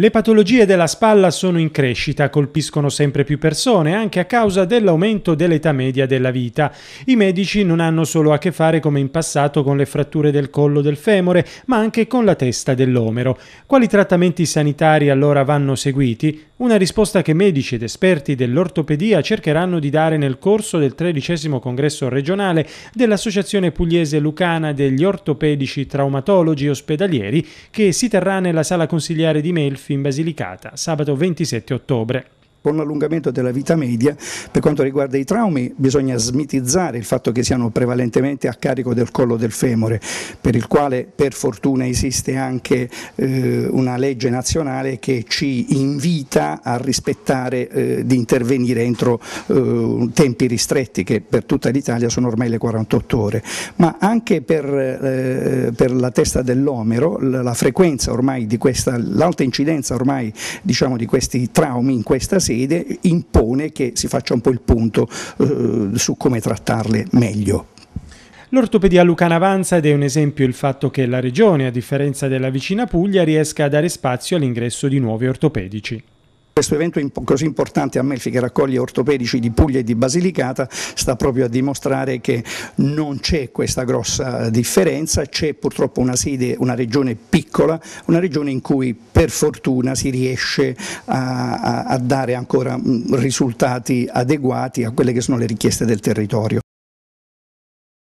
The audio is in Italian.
Le patologie della spalla sono in crescita, colpiscono sempre più persone anche a causa dell'aumento dell'età media della vita. I medici non hanno solo a che fare come in passato con le fratture del collo del femore, ma anche con la testa dell'omero. Quali trattamenti sanitari allora vanno seguiti? Una risposta che medici ed esperti dell'ortopedia cercheranno di dare nel corso del tredicesimo congresso regionale dell'Associazione Pugliese Lucana degli Ortopedici Traumatologi Ospedalieri che si terrà nella sala consigliare di Melfi in Basilicata sabato 27 ottobre con l'allungamento della vita media, per quanto riguarda i traumi bisogna smitizzare il fatto che siano prevalentemente a carico del collo del femore, per il quale per fortuna esiste anche eh, una legge nazionale che ci invita a rispettare eh, di intervenire entro eh, tempi ristretti che per tutta l'Italia sono ormai le 48 ore, ma anche per, eh, per la testa dell'omero la, frequenza ormai di questa, l'alta incidenza ormai diciamo, di questi traumi in questa sede impone che si faccia un po' il punto eh, su come trattarle meglio. L'ortopedia lucana avanza ed è un esempio il fatto che la regione, a differenza della vicina Puglia, riesca a dare spazio all'ingresso di nuovi ortopedici. Questo evento così importante a Melfi che raccoglie ortopedici di Puglia e di Basilicata sta proprio a dimostrare che non c'è questa grossa eh, differenza, c'è purtroppo una sede, una regione piccola, una regione in cui per fortuna si riesce a, a, a dare ancora mm, risultati adeguati a quelle che sono le richieste del territorio.